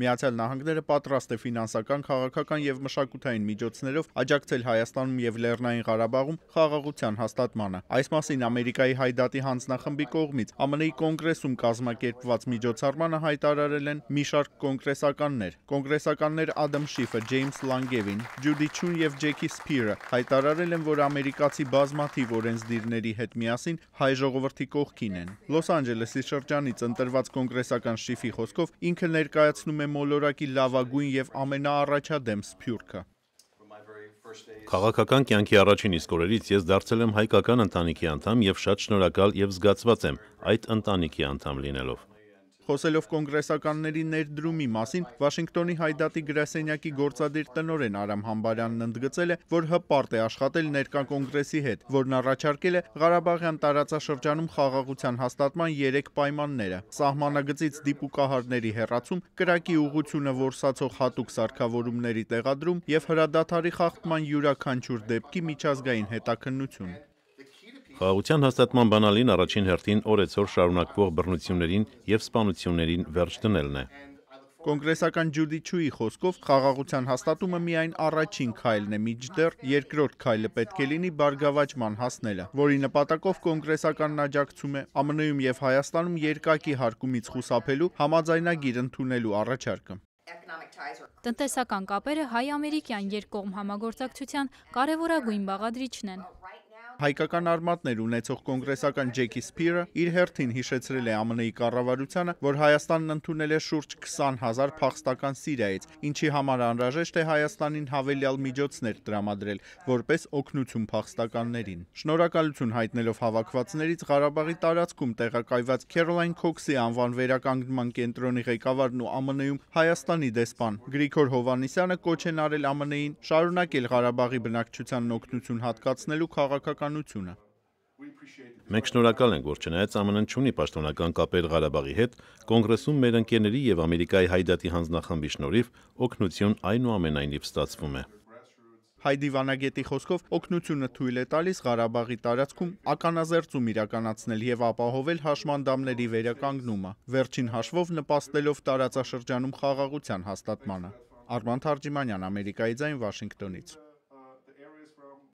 Միացյալ Նահանգները պատրաստ է ֆինանսական, քաղաքական եւ մշակութային միջոցներով աջակցել Հայաստանում եւ Լեռնային Ղարաբաղում խաղաղության հաստատմանը։ Այս մասին Ամերիկայի Հայդատի հանձնախմբի կողմից ԱՄՆ-ի կոնգրեսում կազմակերպված միջոցառմանը հայտարարել են մի շարք կոնգրեսականներ։ Կոնգրեսականներ Ադամ Շիֆը, Ջեյմս Լանգևին, Ջուդի Չուն եւ Ջեքի Սփիրը հայտարարել են, որ ամերիկացի բազմաթիվ օրենսդիրների հետ միասին հայ ժողովրդի կողքին են։ Լոս Անջելեսի շրջանից ընտրված կոնգրեսական Շիֆի խոսքով ինքը ներկայաց մեկուսնում է մոլորակի լավագույն եւ ամենաառաջադեմ սփյուռքը։ Քաղաքական կյանքի առաջին իսկ օրերից ես դարձել եմ հայկական ընտանիքի անդամ եւ շատ շնորհակալ եւ զգացված եմ այդ ընտանիքի անդամ լինելով։ Խոսելով կոնգրեսականների ներդրումի մասին, Վաշինգտոնի Հայդատի գրասենյակի գործադիր տնորեն Արամ Համբարյանն ընդգծել է, որ հպարտ է աշխատել ներկա կոնգրեսի հետ, որն առաջարկել է Ղարաբաղյան տարածաշրջանում խաղաղության հաստատման 3 պայմանները՝ սահմանագծից դիպուկահարների հեռացում, կրակի ուղությունը որսացող հատուկ սարքավորումների տեղադրում եւ հրադադարի խախտման յուրաքանչյուր դեպքի միջազգային հետաքննություն։ Խաղաղության հաստատման բանալին առաջին հերթին օրեցօր շարունակվող բռնություններին եւ սպանություններին վերջ դնելն է։ Կոնգրեսական ջուդիչուի խոսքով խաղաղության հաստատումը միայն առաջին քայլն է, միջդեռ երկրորդ քայլը պետք է լինի բարգավաճման հասնելը, որի նպատակով կոնգրեսականն աջակցում է ԱՄՆ-ում եւ Հայաստանում երկակի հարկումից խուսափելու համաձայնագիր ընդունելու առաջարկը։ Տնտեսական կապերը հայ-ամերիկյան երկկողմ համագործակցության կարևորագույն բաղադրիչն են։ Հայկական արմատներ ունեցող կոնգրեսական Ջեքի Սփիրը իր հերթին հիշեցրել է ԱՄՆ-ի կառավարությանը, որ Հայաստանն ընդունել է շուրջ 20.000 փախստական Սիրիայից, ինչի համար անհրաժեշտ է Հայաստանին հավելյալ միջոցներ տրամադրել, որպես օգնություն փախստականներին։ Շնորհակալություն հայտնելով հավաքվածներից Ղարաբաղի տարածքում տեղակայված Քերոլայն Քոքսի անվան վերականգնման կենտրոնի ղեկավարն ու ԱՄՆ-ում Հայաստանի դեսպան Գրիգոր Հովանիսյանը կոչ են արել ԱՄՆ-ին շարունակել Ղարաբաղի բնակչությանն օգնություն հատկացնելու քաղաքական իշխանությունը։ Մենք շնորհակալ ենք, որ չնայած ԱՄՆ-ն չունի պաշտոնական կապեր Ղարաբաղի հետ, կոնգրեսում մեր ընկերների եւ Ամերիկայի հայդատի հանձնախմբի շնորհիվ օգնություն այնուամենայնիվ ստացվում է։ Հայ դիվանագետի խոսքով օգնությունը թույլ է տալիս Ղարաբաղի տարածքում ականաձերծում իրականացնել եւ ապահովել հաշմանդամների վերականգնումը, վերջին հաշվով նպաստելով տարածաշրջանում խաղաղության հաստատմանը։ Արման Թարջիմանյան, Ամերիկայի ձայն Վաշինգտոնից։